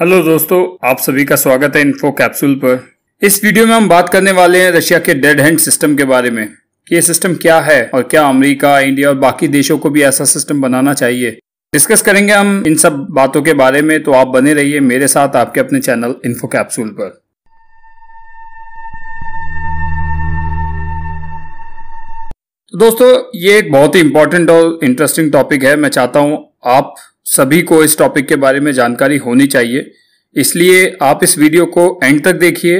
hello दोस्तों आप सभी का स्वागत है इन्फो कैप्सूल पर इस वीडियो में हम बात करने वाले हैं रशिया के डेड हैंड सिस्टम के बारे में कि ये सिस्टम क्या है और क्या अमेरिका इंडिया और बाकी देशों को भी ऐसा सिस्टम बनाना चाहिए डिस्कस करेंगे हम इन सब बातों के बारे में तो आप बने रहिए मेरे साथ आपके अपने चैनल इन्फो कैप्सूल पर तो दोस्तों ये एक बहुत ही इंपॉर्टेंट और इंटरेस्टिंग टॉपिक है मैं चाहता हूँ आप सभी को इस टॉपिक के बारे में जानकारी होनी चाहिए इसलिए आप इस वीडियो को एंड तक देखिए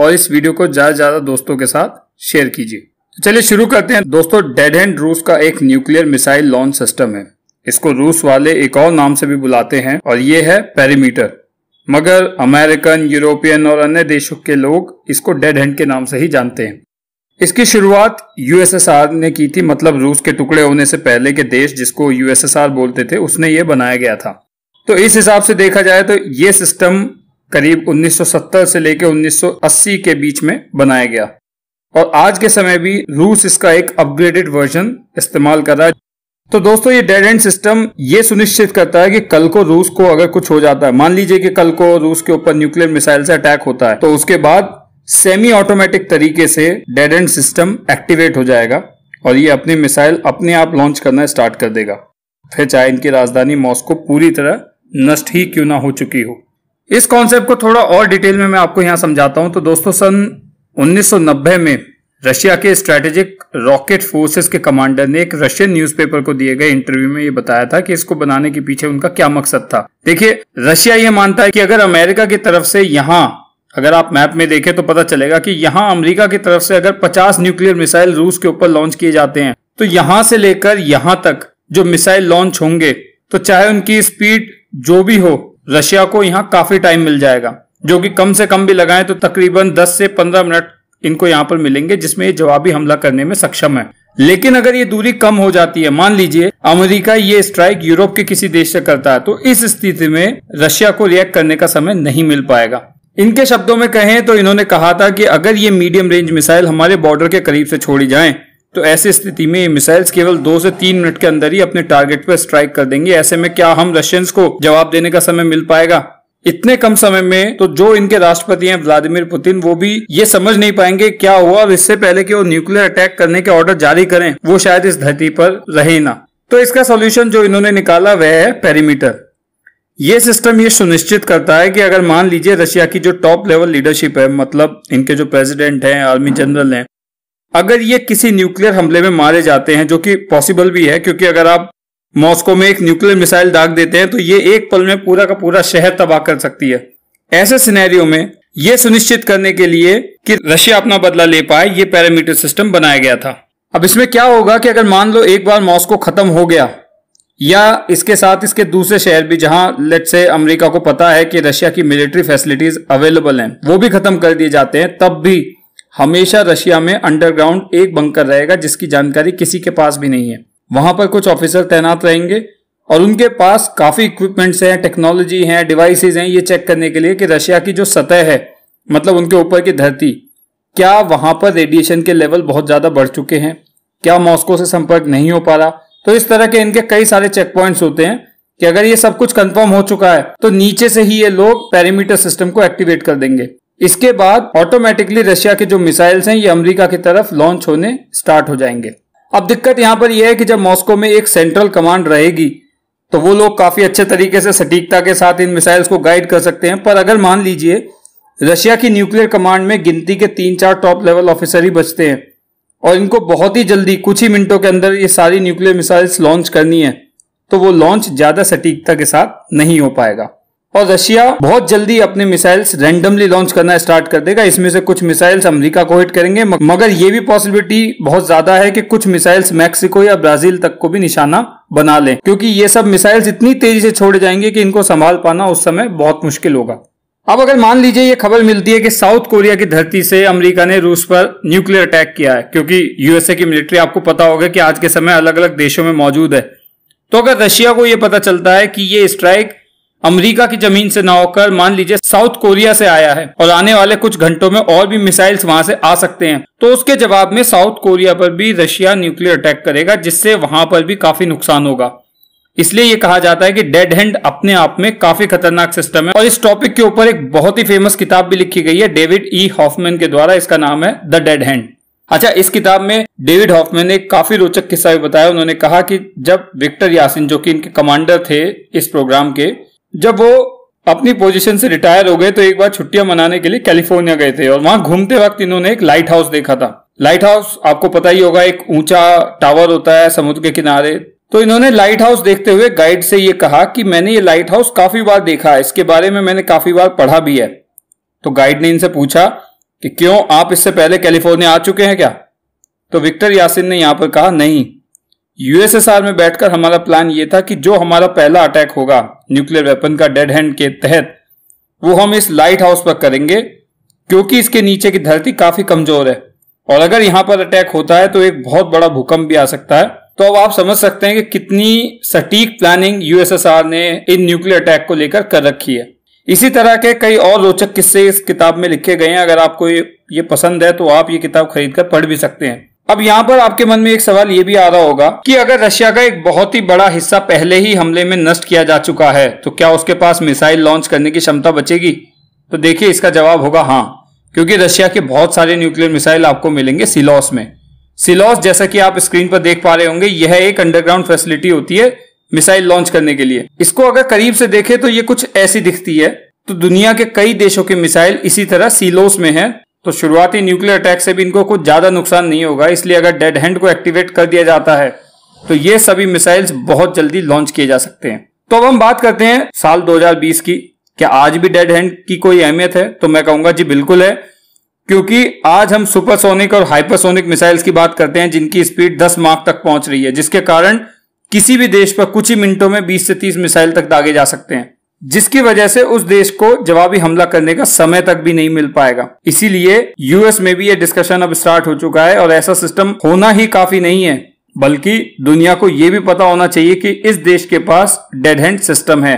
और इस वीडियो को ज़्यादा ज़्यादा दोस्तों के साथ शेयर कीजिए तो चलिए शुरू करते हैं दोस्तों डेड हैंड रूस का एक न्यूक्लियर मिसाइल लॉन्च सिस्टम है इसको रूस वाले एक और नाम से भी बुलाते हैं और ये है पेरीमीटर मगर अमेरिकन यूरोपियन और अन्य देशों के लोग इसको डेड हैंड के नाम से ही जानते हैं इसकी शुरुआत यूएसएसआर ने की थी मतलब रूस के टुकड़े होने से पहले के देश जिसको यूएसएसआर बोलते थे उसने ये बनाया गया था तो इस हिसाब से देखा जाए तो ये सिस्टम करीब 1970 से लेकर 1980 के बीच में बनाया गया और आज के समय भी रूस इसका एक अपग्रेडेड वर्जन इस्तेमाल कर रहा है तो दोस्तों ये डेड एंड सिस्टम ये सुनिश्चित करता है कि कल को रूस को अगर कुछ हो जाता है मान लीजिए कि कल को रूस के ऊपर न्यूक्लियर मिसाइल से अटैक होता है तो उसके बाद सेमी ऑटोमेटिक तरीके से डेड एंड सिस्टम एक्टिवेट हो जाएगा और ये अपनी मिसाइल अपने आप लॉन्च करना स्टार्ट कर देगा फिर चाहे इनकी राजधानी मॉस्को पूरी तरह नष्ट ही क्यों ना हो चुकी हो इस कॉन्सेप्ट को थोड़ा और डिटेल में मैं आपको यहाँ समझाता हूँ तो दोस्तों सन 1990 में रशिया के स्ट्रेटेजिक रॉकेट फोर्सेस के कमांडर ने एक रशियन न्यूज़पेपर को दिए गए इंटरव्यू में ये बताया था कि इसको बनाने के पीछे उनका क्या मकसद था देखिए रशिया ये मानता है कि अगर अमेरिका की तरफ से यहाँ अगर आप मैप में देखें तो पता चलेगा कि यहाँ अमेरिका की तरफ से अगर 50 न्यूक्लियर मिसाइल रूस के ऊपर लॉन्च किए जाते हैं तो यहाँ से लेकर यहाँ तक जो मिसाइल लॉन्च होंगे तो चाहे उनकी स्पीड जो भी हो रशिया को यहाँ काफी टाइम मिल जाएगा जो कि कम से कम भी लगाएं तो तकरीबन 10 से 15 मिनट इनको यहाँ पर मिलेंगे जिसमें ये जवाबी हमला करने में सक्षम है लेकिन अगर ये दूरी कम हो जाती है मान लीजिए अमेरिका ये स्ट्राइक यूरोप के किसी देश से करता है तो इस स्थिति में रशिया को रिएक्ट करने का समय नहीं मिल पाएगा इनके शब्दों में कहें तो इन्होंने कहा था कि अगर ये मीडियम रेंज मिसाइल हमारे बॉर्डर के करीब से छोड़ी जाएं तो ऐसी स्थिति में ये मिसाइल्स केवल दो से तीन मिनट के अंदर ही अपने टारगेट पर स्ट्राइक कर देंगे ऐसे में क्या हम रशियंस को जवाब देने का समय मिल पाएगा इतने कम समय में तो जो इनके राष्ट्रपति हैं व्लादिमीर पुतिन वो भी ये समझ नहीं पाएंगे क्या हुआ और इससे पहले कि वो न्यूक्लियर अटैक करने के ऑर्डर जारी करें वो शायद इस धरती पर रहे ना तो इसका सॉल्यूशन जो इन्होंने निकाला वह है पेरीमीटर ये सिस्टम ये सुनिश्चित करता है कि अगर मान लीजिए रशिया की जो टॉप लेवल लीडरशिप है मतलब इनके जो प्रेसिडेंट हैं आर्मी जनरल हैं अगर ये किसी न्यूक्लियर हमले में मारे जाते हैं जो कि पॉसिबल भी है क्योंकि अगर आप मॉस्को में एक न्यूक्लियर मिसाइल दाग देते हैं तो ये एक पल में पूरा का पूरा शहर तबाह कर सकती है ऐसे सिनेरियो में यह सुनिश्चित करने के लिए कि रशिया अपना बदला ले पाए ये पैरामीटर सिस्टम बनाया गया था अब इसमें क्या होगा कि अगर मान लो एक बार मॉस्को खत्म हो गया या इसके साथ इसके दूसरे शहर भी जहां लेट से अमेरिका को पता है कि रशिया की मिलिट्री फैसिलिटीज अवेलेबल हैं वो भी खत्म कर दिए जाते हैं तब भी हमेशा रशिया में अंडरग्राउंड एक बंकर रहेगा जिसकी जानकारी किसी के पास भी नहीं है वहां पर कुछ ऑफिसर तैनात रहेंगे और उनके पास काफी इक्विपमेंट्स हैं टेक्नोलॉजी हैं डिवाइसेज हैं ये चेक करने के लिए कि रशिया की जो सतह है मतलब उनके ऊपर की धरती क्या वहां पर रेडिएशन के लेवल बहुत ज्यादा बढ़ चुके हैं क्या मॉस्को से संपर्क नहीं हो पा रहा तो इस तरह के इनके कई सारे चेक पॉइंट्स होते हैं कि अगर ये सब कुछ कंफर्म हो चुका है तो नीचे से ही ये लोग पैरामीटर सिस्टम को एक्टिवेट कर देंगे इसके बाद ऑटोमेटिकली रशिया के जो मिसाइल्स हैं ये अमेरिका की तरफ लॉन्च होने स्टार्ट हो जाएंगे अब दिक्कत यहाँ पर यह है कि जब मॉस्को में एक सेंट्रल कमांड रहेगी तो वो लोग काफी अच्छे तरीके से सटीकता के साथ इन मिसाइल्स को गाइड कर सकते हैं पर अगर मान लीजिए रशिया की न्यूक्लियर कमांड में गिनती के तीन चार टॉप लेवल ऑफिसर ही बचते हैं और इनको बहुत ही जल्दी कुछ ही मिनटों के अंदर ये सारी न्यूक्लियर मिसाइल्स लॉन्च करनी है तो वो लॉन्च ज्यादा सटीकता के साथ नहीं हो पाएगा और रशिया बहुत जल्दी अपने मिसाइल्स रैंडमली लॉन्च करना स्टार्ट कर देगा इसमें से कुछ मिसाइल्स अमेरिका को हिट करेंगे मगर ये भी पॉसिबिलिटी बहुत ज्यादा है कि कुछ मिसाइल्स मेक्सिको या ब्राजील तक को भी निशाना बना लें क्योंकि ये सब मिसाइल्स इतनी तेजी से छोड़े जाएंगे कि इनको संभाल पाना उस समय बहुत मुश्किल होगा अब अगर मान लीजिए ये खबर मिलती है कि साउथ कोरिया की धरती से अमेरिका ने रूस पर न्यूक्लियर अटैक किया है क्योंकि यूएसए की मिलिट्री आपको पता होगा कि आज के समय अलग अलग देशों में मौजूद है तो अगर रशिया को यह पता चलता है कि ये स्ट्राइक अमेरिका की जमीन से ना होकर मान लीजिए साउथ कोरिया से आया है और आने वाले कुछ घंटों में और भी मिसाइल्स वहां से आ सकते हैं तो उसके जवाब में साउथ कोरिया पर भी रशिया न्यूक्लियर अटैक करेगा जिससे वहां पर भी काफी नुकसान होगा इसलिए ये कहा जाता है कि डेड हैंड अपने आप में काफी खतरनाक सिस्टम है और इस टॉपिक के ऊपर एक बहुत ही फेमस किताब भी लिखी गई है डेविड ई हॉफमैन के द्वारा इसका नाम है द डेड हैंड अच्छा इस किताब में डेविड हॉफमैन ने काफी रोचक किस्सा भी बताया उन्होंने कहा कि जब विक्टर यासिन जो कि इनके कमांडर थे इस प्रोग्राम के जब वो अपनी पोजीशन से रिटायर हो गए तो एक बार छुट्टियां मनाने के लिए कैलिफोर्निया गए थे और वहां घूमते वक्त इन्होंने एक लाइट हाउस देखा था लाइट हाउस आपको पता ही होगा एक ऊंचा टावर होता है समुद्र के किनारे तो इन्होंने लाइट हाउस देखते हुए गाइड से ये कहा कि मैंने ये लाइट हाउस काफी बार देखा है इसके बारे में मैंने काफी बार पढ़ा भी है तो गाइड ने इनसे पूछा कि क्यों आप इससे पहले कैलिफोर्निया आ चुके हैं क्या तो विक्टर यासिन ने यहां पर कहा नहीं यूएसएसआर में बैठकर हमारा प्लान ये था कि जो हमारा पहला अटैक होगा न्यूक्लियर वेपन का डेड हैंड के तहत वो हम इस लाइट हाउस पर करेंगे क्योंकि इसके नीचे की धरती काफी कमजोर है और अगर यहां पर अटैक होता है तो एक बहुत बड़ा भूकंप भी आ सकता है तो अब आप समझ सकते हैं कि कितनी सटीक प्लानिंग यूएसएसआर ने इन न्यूक्लियर अटैक को लेकर कर रखी है इसी तरह के कई और रोचक किस्से इस किताब में लिखे गए हैं अगर आपको ये पसंद है तो आप ये किताब खरीद कर पढ़ भी सकते हैं अब यहाँ पर आपके मन में एक सवाल ये भी आ रहा होगा कि अगर रशिया का एक बहुत ही बड़ा हिस्सा पहले ही हमले में नष्ट किया जा चुका है तो क्या उसके पास मिसाइल लॉन्च करने की क्षमता बचेगी तो देखिए इसका जवाब होगा हाँ क्योंकि रशिया के बहुत सारे न्यूक्लियर मिसाइल आपको मिलेंगे सिलॉस में सिलॉस जैसा कि आप स्क्रीन पर देख पा रहे होंगे यह एक अंडरग्राउंड फैसिलिटी होती है मिसाइल लॉन्च करने के लिए इसको अगर करीब से देखें तो ये कुछ ऐसी दिखती है तो दुनिया के कई देशों के मिसाइल इसी तरह सिलोस में है तो शुरुआती न्यूक्लियर अटैक से भी इनको कुछ ज्यादा नुकसान नहीं होगा इसलिए अगर डेड हैंड को एक्टिवेट कर दिया जाता है तो ये सभी मिसाइल्स बहुत जल्दी लॉन्च किए जा सकते हैं तो अब हम बात करते हैं साल 2020 की क्या आज भी डेड हैंड की कोई अहमियत है तो मैं कहूंगा जी बिल्कुल है क्योंकि आज हम सुपरसोनिक और हाइपरसोनिक मिसाइल्स की बात करते हैं जिनकी स्पीड 10 मार्क तक पहुंच रही है जिसके कारण किसी भी देश पर कुछ ही मिनटों में 20 से 30 मिसाइल तक दागे जा सकते हैं जिसकी वजह से उस देश को जवाबी हमला करने का समय तक भी नहीं मिल पाएगा इसीलिए यूएस में भी यह डिस्कशन अब स्टार्ट हो चुका है और ऐसा सिस्टम होना ही काफी नहीं है बल्कि दुनिया को यह भी पता होना चाहिए कि इस देश के पास डेड हैंड सिस्टम है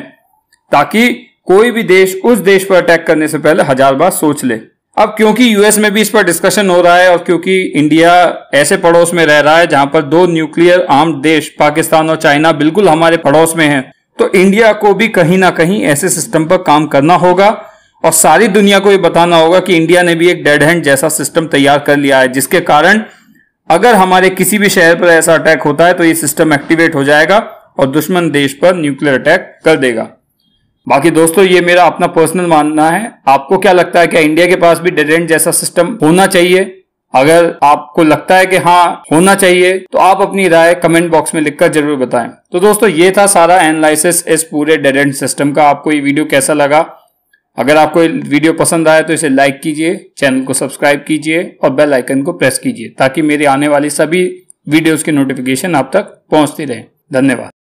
ताकि कोई भी देश उस देश पर अटैक करने से पहले हजार बार सोच ले अब क्योंकि यूएस में भी इस पर डिस्कशन हो रहा है और क्योंकि इंडिया ऐसे पड़ोस में रह रहा है जहां पर दो न्यूक्लियर आर्म देश पाकिस्तान और चाइना बिल्कुल हमारे पड़ोस में हैं तो इंडिया को भी कहीं ना कहीं ऐसे सिस्टम पर काम करना होगा और सारी दुनिया को ये बताना होगा कि इंडिया ने भी एक डेड हैंड जैसा सिस्टम तैयार कर लिया है जिसके कारण अगर हमारे किसी भी शहर पर ऐसा अटैक होता है तो ये सिस्टम एक्टिवेट हो जाएगा और दुश्मन देश पर न्यूक्लियर अटैक कर देगा बाकी दोस्तों ये मेरा अपना पर्सनल मानना है आपको क्या लगता है कि इंडिया के पास भी डेडेंट जैसा सिस्टम होना चाहिए अगर आपको लगता है कि हाँ होना चाहिए तो आप अपनी राय कमेंट बॉक्स में लिखकर जरूर बताएं तो दोस्तों ये था सारा एनालिसिस इस पूरे डेडेंट सिस्टम का आपको ये वीडियो कैसा लगा अगर आपको वीडियो पसंद आया तो इसे लाइक कीजिए चैनल को सब्सक्राइब कीजिए और बेल आइकन को प्रेस कीजिए ताकि मेरी आने वाली सभी वीडियोस की नोटिफिकेशन आप तक पहुंचती रहे धन्यवाद